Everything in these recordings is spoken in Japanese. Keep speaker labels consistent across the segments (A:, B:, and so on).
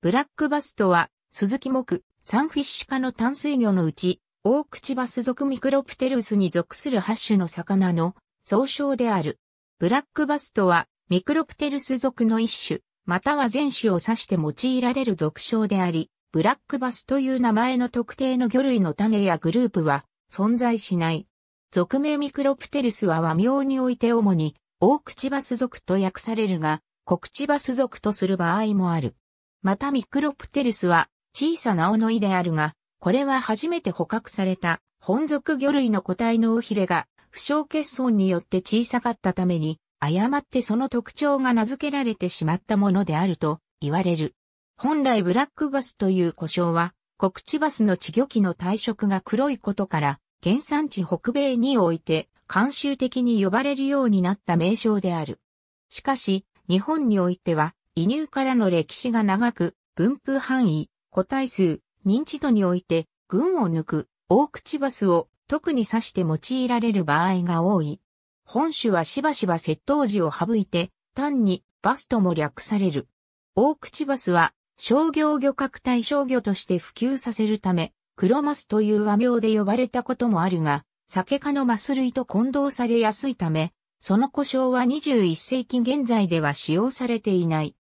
A: ブラックバスとは、鈴木木、サンフィッシュ科の淡水魚のうち、オオクチバス属ミクロプテルスに属する8種の魚の総称である。ブラックバスとは、ミクロプテルス属の一種、または全種を指して用いられる属称であり、ブラックバスという名前の特定の魚類の種やグループは存在しない。属名ミクロプテルスは和名において主に、オオクチバス属と訳されるが、コクチバス属とする場合もある。またミクロプテルスは小さなオのイであるが、これは初めて捕獲された本属魚類の個体の尾ひれが不詳欠損によって小さかったために、誤ってその特徴が名付けられてしまったものであると言われる。本来ブラックバスという呼称は、コクチバスの稚魚機の体色が黒いことから、原産地北米において、慣習的に呼ばれるようになった名称である。しかし、日本においては、移入からの歴史が長く、分布範囲、個体数、認知度において、群を抜く、大口バスを特に指して用いられる場合が多い。本種はしばしば窃盗時を省いて、単にバスとも略される。大口バスは商業漁獲対商魚として普及させるため、黒マスという和名で呼ばれたこともあるが、酒科のマス類と混同されやすいため、その故障は21世紀現在では使用されていない。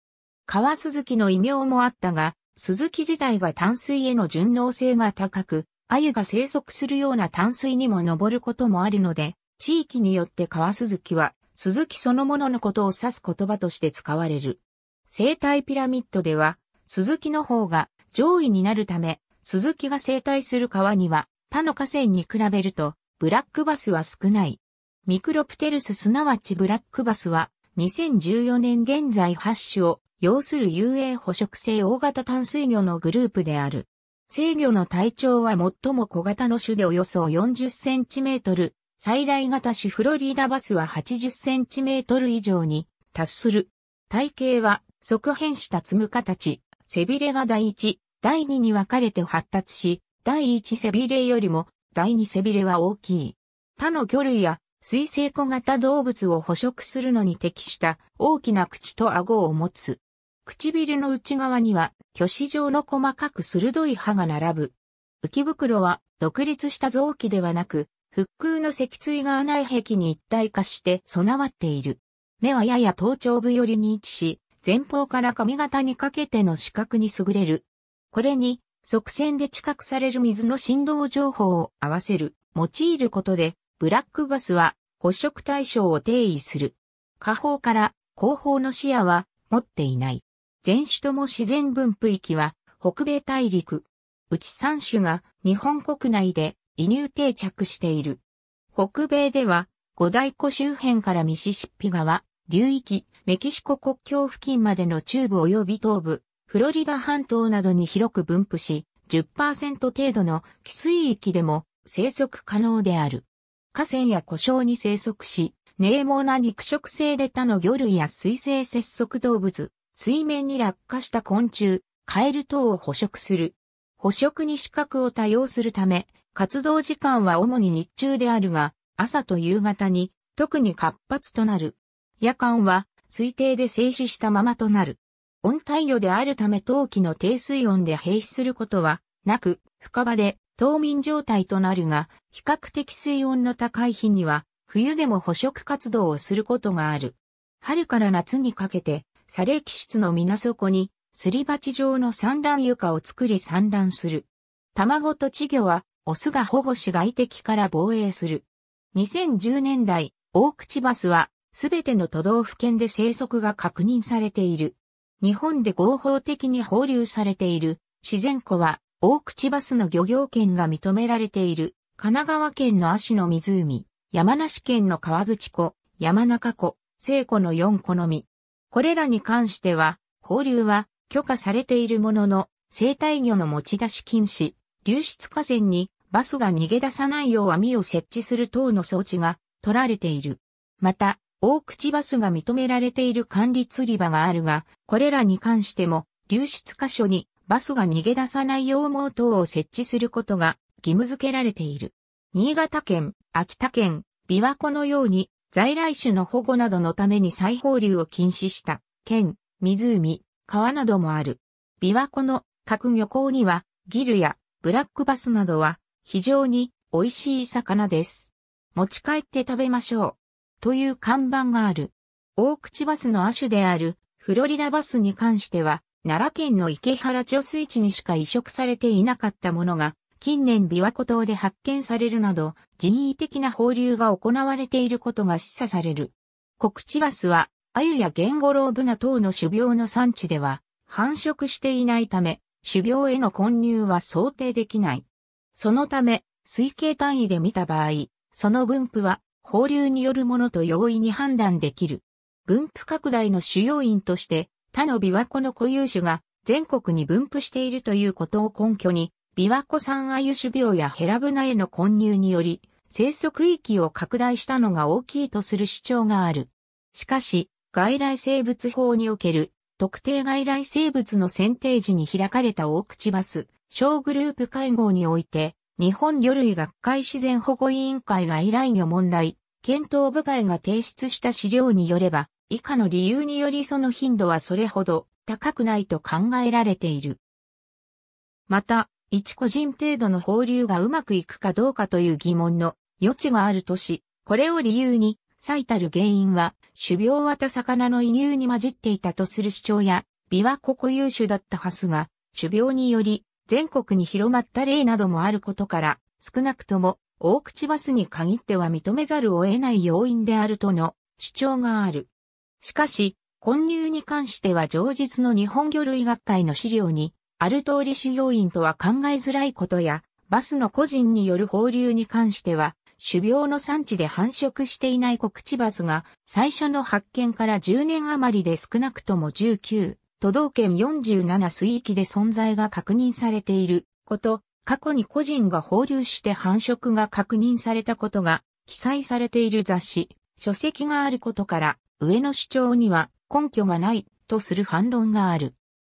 A: 川鈴木の異名もあったが、鈴木自体が淡水への順応性が高く、鮎が生息するような淡水にも登ることもあるので、地域によって川鈴木は、鈴木そのもののことを指す言葉として使われる。生態ピラミッドでは、鈴木の方が上位になるため、鈴木が生態する川には、他の河川に比べると、ブラックバスは少ない。ミクロプテルスすなわちブラックバスは、2014年現在8種を要する遊泳捕食性大型淡水魚のグループである。制魚の体長は最も小型の種でおよそ40センチメートル、最大型種フロリーダバスは80センチメートル以上に達する。体型は側変したつむ形、背びれが第1、第2に分かれて発達し、第1背びれよりも第2背びれは大きい。他の魚類や水生小型動物を捕食するのに適した大きな口と顎を持つ。唇の内側には鋸歯状の細かく鋭い歯が並ぶ。浮袋は独立した臓器ではなく、腹腔の脊椎が内壁に一体化して備わっている。目はやや頭頂部寄りに位置し、前方から髪型にかけての視覚に優れる。これに、側線で知覚される水の振動情報を合わせる、用いることで、ブラックバスは捕食対象を定位する。下方から後方の視野は持っていない。全種とも自然分布域は北米大陸。うち3種が日本国内で移入定着している。北米では五大湖周辺からミシシッピ川、流域、メキシコ国境付近までの中部及び東部、フロリダ半島などに広く分布し、10%程度の寄水域でも生息可能である。河川や湖沼に生息し、冷猛な肉食性で他の魚類や水生節足動物、水面に落下した昆虫、カエル等を捕食する。捕食に資格を多用するため、活動時間は主に日中であるが、朝と夕方に特に活発となる。夜間は推定で静止したままとなる。温帯魚であるため冬季の低水温で閉止することはなく、深場で冬眠状態となるが、比較的水温の高い日には、冬でも捕食活動をすることがある。春から夏にかけて、砂礫質の水底に、すり鉢状の産卵床を作り産卵する。卵と稚魚は、オスが保護し外敵から防衛する。2010年代、オオクチバスは、すべての都道府県で生息が確認されている。日本で合法的に放流されている自然湖は大口バスの漁業権が認められている、神奈川県の足の湖、山梨県の川口湖、山中湖、聖湖の4湖のみ。これらに関しては、放流は許可されているものの、生態魚の持ち出し禁止、流出河川にバスが逃げ出さないよう網を設置する等の装置が取られている。また、大口バスが認められている管理釣り場があるが、これらに関しても、流出箇所にバスが逃げ出さない羊毛等を設置することが義務付けられている。新潟県、秋田県、琵琶湖のように在来種の保護などのために再放流を禁止した県、湖、川などもある。琵琶湖の各漁港にはギルやブラックバスなどは非常に美味しい魚です。持ち帰って食べましょう。という看板がある。大口バスの亜種であるフロリダバスに関しては奈良県の池原貯水池にしか移植されていなかったものが、近年琵琶湖島で発見されるなど、人為的な放流が行われていることが示唆される。コクチバスは、アユやゲンゴロウブナ等の種苗の産地では、繁殖していないため、種苗への混入は想定できない。そのため、推計単位で見た場合、その分布は放流によるものと容易に判断できる。分布拡大の主要因として、他の琵琶湖の固有種が全国に分布しているということを根拠に、琵琶湖産アユ種病やヘラブナへの混入により、生息域を拡大したのが大きいとする主張がある。しかし、外来生物法における特定外来生物の選定時に開かれた大口バス、小グループ会合において、日本魚類学会自然保護委員会が依頼魚問題、検討部会が提出した資料によれば、以下の理由によりその頻度はそれほど高くないと考えられている。また、一個人程度の放流がうまくいくかどうかという疑問の余地があるとし、これを理由に、最たる原因は、種苗綿魚の移入に混じっていたとする主張や、琵琶湖固有種だったハスが、種苗により、全国に広まった例などもあることから、少なくとも、大口バスに限っては認めざるを得ない要因であるとの主張がある。しかし、混流に関しては上日の日本魚類学会の資料に、ある通り主要員とは考えづらいことや、バスの個人による放流に関しては、種苗の産地で繁殖していない告知バスが、最初の発見から10年余りで少なくとも19、都道県47水域で存在が確認されていること、過去に個人が放流して繁殖が確認されたことが記載されている雑誌、書籍があることから、上の主張には根拠がないとする反論がある。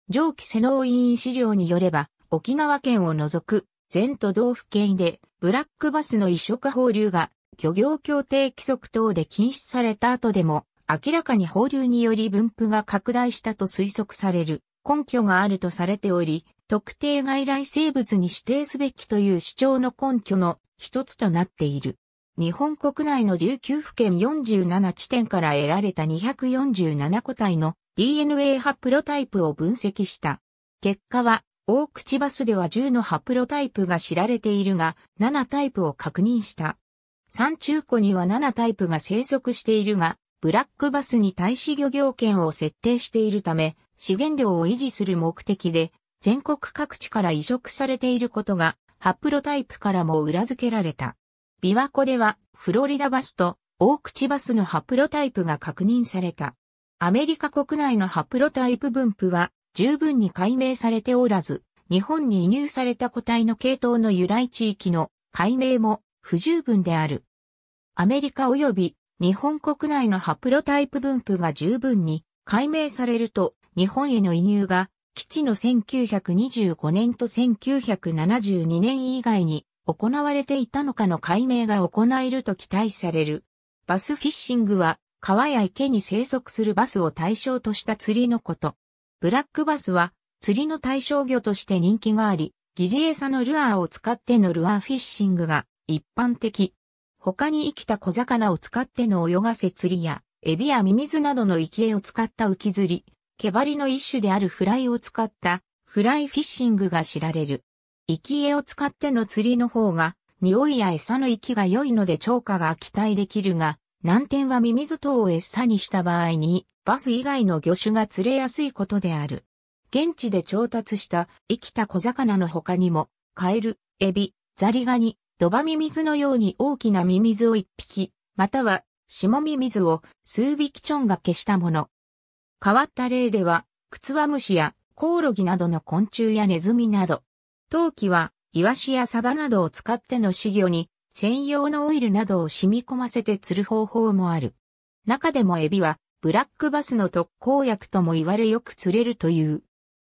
A: 上記瀬能委員資料によれば、沖縄県を除く全都道府県でブラックバスの移植放流が漁業協定規則等で禁止された後でも明らかに放流により分布が拡大したと推測される根拠があるとされており、特定外来生物に指定すべきという主張の根拠の一つとなっている。日本国内の19府県47地点から得られた247個体の DNA ハプロタイプを分析した。結果は、大口バスでは10のハプロタイプが知られているが、7タイプを確認した。山中湖には7タイプが生息しているが、ブラックバスに対し漁業権を設定しているため、資源量を維持する目的で、全国各地から移植されていることが、ハプロタイプからも裏付けられた。琵琶湖では、フロリダバスと大口バスのハプロタイプが確認された。アメリカ国内のハプロタイプ分布は十分に解明されておらず、日本に移入された個体の系統の由来地域の解明も不十分である。アメリカ及び日本国内のハプロタイプ分布が十分に解明されると、日本への移入が基地の1925年と1972年以外に行われていたのかの解明が行えると期待される。バスフィッシングは川や池に生息するバスを対象とした釣りのこと。ブラックバスは釣りの対象魚として人気があり、疑似餌のルアーを使ってのルアーフィッシングが一般的。他に生きた小魚を使っての泳がせ釣りや、エビやミミズなどの生き餌を使った浮き釣り、毛針の一種であるフライを使ったフライフィッシングが知られる。生き餌を使っての釣りの方が、匂いや餌の息が良いので超過が期待できるが、難点はミミズ等を餌にした場合に、バス以外の魚種が釣れやすいことである。現地で調達した生きた小魚の他にも、カエル、エビ、ザリガニ、ドバミミズのように大きなミミズを一匹、または、シモミミズを数匹チョンが消したもの。変わった例では、クツワムシやコオロギなどの昆虫やネズミなど、陶器は、イワシやサバなどを使っての飼魚に、専用のオイルなどを染み込ませて釣る方法もある。中でもエビは、ブラックバスの特効薬とも言われよく釣れるという。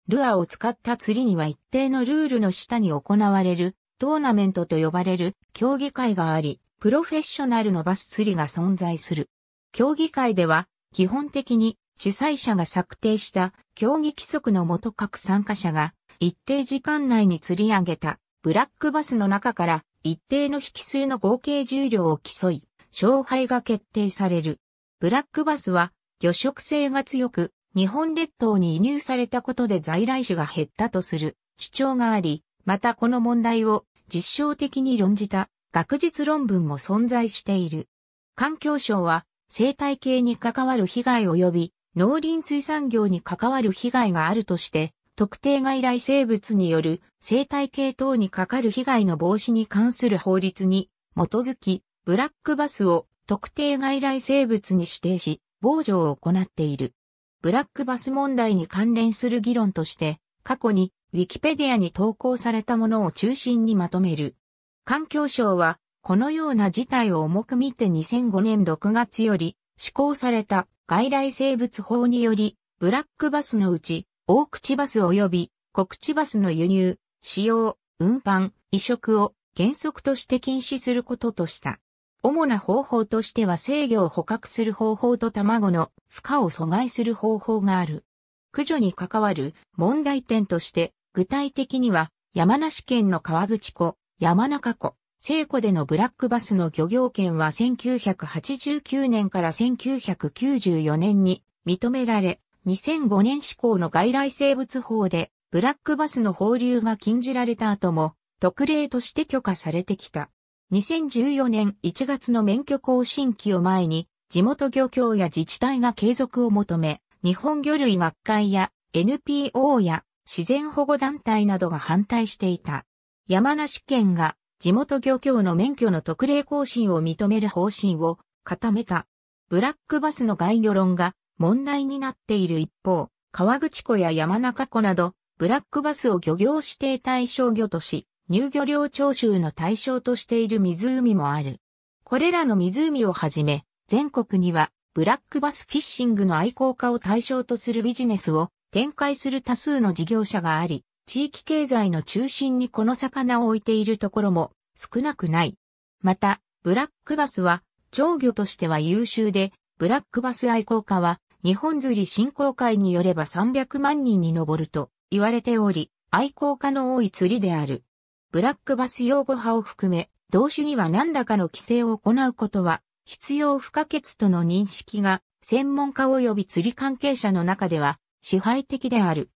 A: ルアーを使った釣りには一定のルールの下に行われる、トーナメントと呼ばれる競技会があり、プロフェッショナルのバス釣りが存在する。競技会では、基本的に主催者が策定した競技規則のもと各参加者が一定時間内に釣り上げたブラックバスの中から一定の引数の合計重量を競い、勝敗が決定される。ブラックバスは魚食性が強く、日本列島に移入されたことで在来種が減ったとする主張があり、またこの問題を実証的に論じた学術論文も存在している。環境省は生態系に関わる被害及び農林水産業に関わる被害があるとして特定外来生物による生態系等にかかる被害の防止に関する法律に基づき、ブラックバスを特定外来生物に指定し、防除を行っている。ブラックバス問題に関連する議論として、過去にウィキペディアに投稿されたものを中心にまとめる。環境省は、このような事態を重く見て2005年6月より施行された外来生物法により、ブラックバスのうち大口バス及び小口バスの輸入、使用、運搬、移植を原則として禁止することとした。主な方法としては制御を捕獲する方法と卵の孵化を阻害する方法がある。駆除に関わる問題点として、具体的には山梨県の川口湖、山中湖、聖湖でのブラックバスの漁業権は1989年から1994年に認められ、2005年施行の外来生物法で、ブラックバスの放流が禁じられた後も、特例として許可されてきた。2014年1月の免許更新期を前に、地元漁協や自治体が継続を求め、日本魚類学会や NPO や自然保護団体などが反対していた。山梨県が地元漁協の免許の特例更新を認める方針を固めた。ブラックバスの外魚論が問題になっている一方、川口湖や山中湖など、ブラックバスを漁業指定対象魚とし、入漁量徴収の対象としている湖もある。これらの湖をはじめ、全国には、ブラックバスフィッシングの愛好家を対象とするビジネスを展開する多数の事業者があり、地域経済の中心にこの魚を置いているところも少なくない。また、ブラックバスは、長魚としては優秀で、ブラックバス愛好家は、日本釣り振興会によれば300万人に上ると言われており、愛好家の多い釣りである。ブラックバス用語派を含め、同種には何らかの規制を行うことは必要不可欠との認識が専門家及び釣り関係者の中では支配的である。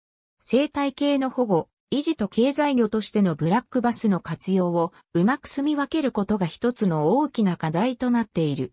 A: 生態系の保護、維持と経済魚としてのブラックバスの活用をうまく住み分けることが一つの大きな課題となっている。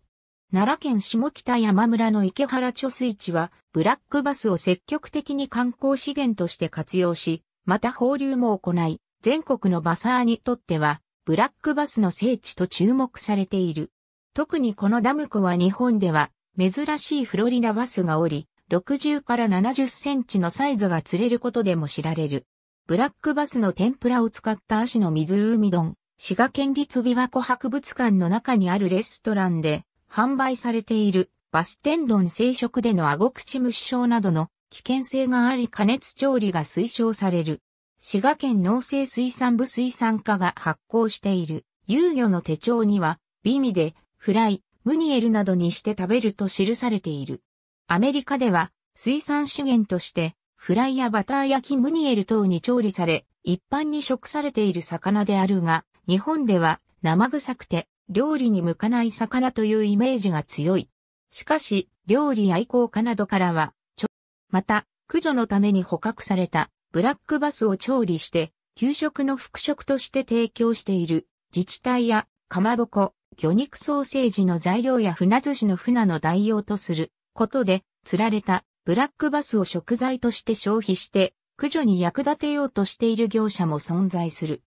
A: 奈良県下北山村の池原貯水池は、ブラックバスを積極的に観光資源として活用し、また放流も行い、全国のバサーにとっては、ブラックバスの聖地と注目されている。特にこのダム湖は日本では、珍しいフロリダバスがおり、60から70センチのサイズが釣れることでも知られる。ブラックバスの天ぷらを使った足の湖丼、滋賀県立琵琶湖博物館の中にあるレストランで販売されているバステンドン生食での顎口虫症などの危険性があり加熱調理が推奨される。滋賀県農政水産部水産課が発行している遊魚の手帳には、美味で、フライ、ムニエルなどにして食べると記されている。アメリカでは、水産資源として、フライやバター焼きムニエル等に調理され、一般に食されている魚であるが、日本では生臭くて料理に向かない魚というイメージが強い。しかし、料理愛好家などからは、また、駆除のために捕獲されたブラックバスを調理して、給食の副食として提供している自治体やかまぼこ、魚肉ソーセージの材料や船寿司の船の代用とすることで、釣られたブラックバスを食材として消費して、駆除に役立てようとしている業者も存在する。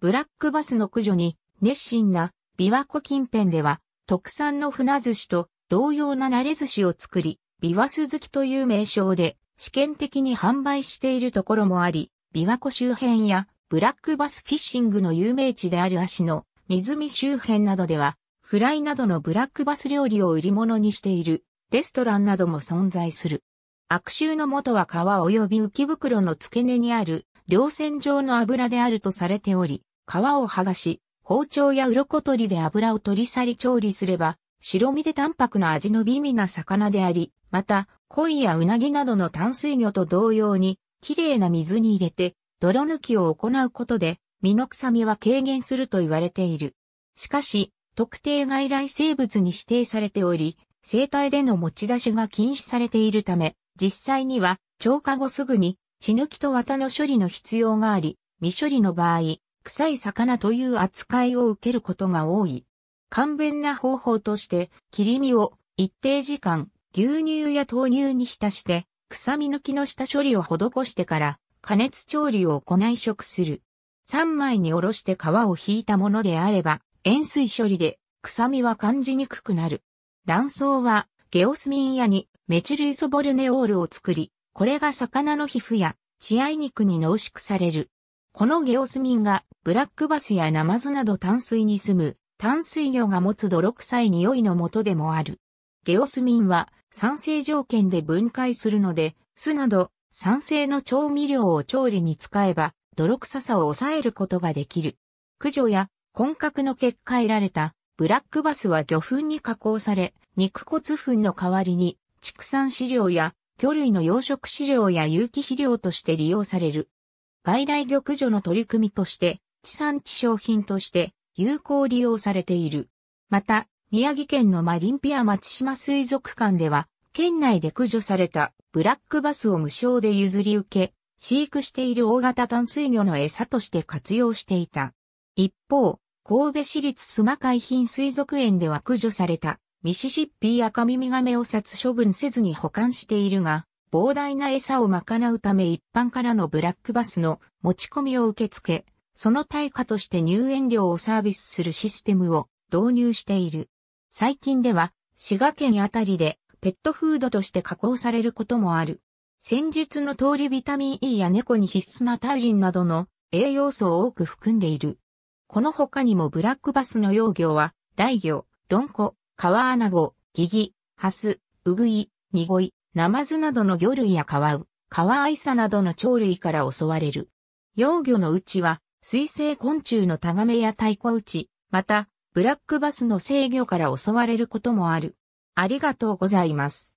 A: ブラックバスの駆除に熱心な琵琶湖近辺では、特産の船寿司と同様な慣れ寿司を作り、琵琶ス好きという名称で試験的に販売しているところもあり、琵琶湖周辺やブラックバスフィッシングの有名地である足の湖周辺などでは、フライなどのブラックバス料理を売り物にしているレストランなども存在する。悪臭の元は皮及び浮き袋の付け根にある稜線状の油であるとされており、皮を剥がし、包丁や鱗取りで油を取り去り調理すれば、白身で淡白な味の美味な魚であり、また、鯉やうなぎなどの淡水魚と同様に、綺麗な水に入れて、泥抜きを行うことで、身の臭みは軽減すると言われている。しかし、特定外来生物に指定されており、生態での持ち出しが禁止されているため、実際には、超過後すぐに、血抜きと綿の処理の必要があり、未処理の場合、臭い魚という扱いを受けることが多い。簡便な方法として、切り身を一定時間、牛乳や豆乳に浸して、臭み抜きの下処理を施してから、加熱調理を行い食する。三枚におろして皮を引いたものであれば、塩水処理で臭みは感じにくくなる。卵巣はゲオスミンやにメチルイソボルネオールを作り、これが魚の皮膚や血合肉に濃縮される。このゲオスミンがブラックバスやナマズなど淡水に住む淡水魚が持つ泥臭い匂いのもとでもある。ゲオスミンは酸性条件で分解するので、酢など酸性の調味料を調理に使えば泥臭さを抑えることができる。駆除や混格の結果得られたブラックバスは魚粉に加工され、肉骨粉の代わりに畜産飼料や魚類の養殖飼料や有機肥料として利用される。外来玉除の取り組みとして、地産地消品として有効利用されている。また、宮城県のマリンピア松島水族館では、県内で駆除されたブラックバスを無償で譲り受け、飼育している大型淡水魚の餌として活用していた。一方、神戸市立須磨海浜水族園では駆除されたミシシッピー赤耳ガメを殺処分せずに保管しているが、膨大な餌を賄うため一般からのブラックバスの持ち込みを受け付け、その対価として入園料をサービスするシステムを導入している。最近では、滋賀県あたりでペットフードとして加工されることもある。先日の通りビタミン E や猫に必須なタイリンなどの栄養素を多く含んでいる。この他にもブラックバスの幼魚は、雷魚、ドンコ、川アナゴ、ギギ、ハス、ウグイ、ニゴイ、ナマズなどの魚類やカワウ、カワアイサなどの鳥類から襲われる。幼魚のうちは、水生昆虫のタガメやタイコウチ、また、ブラックバスの制御から襲われることもある。ありがとうございます。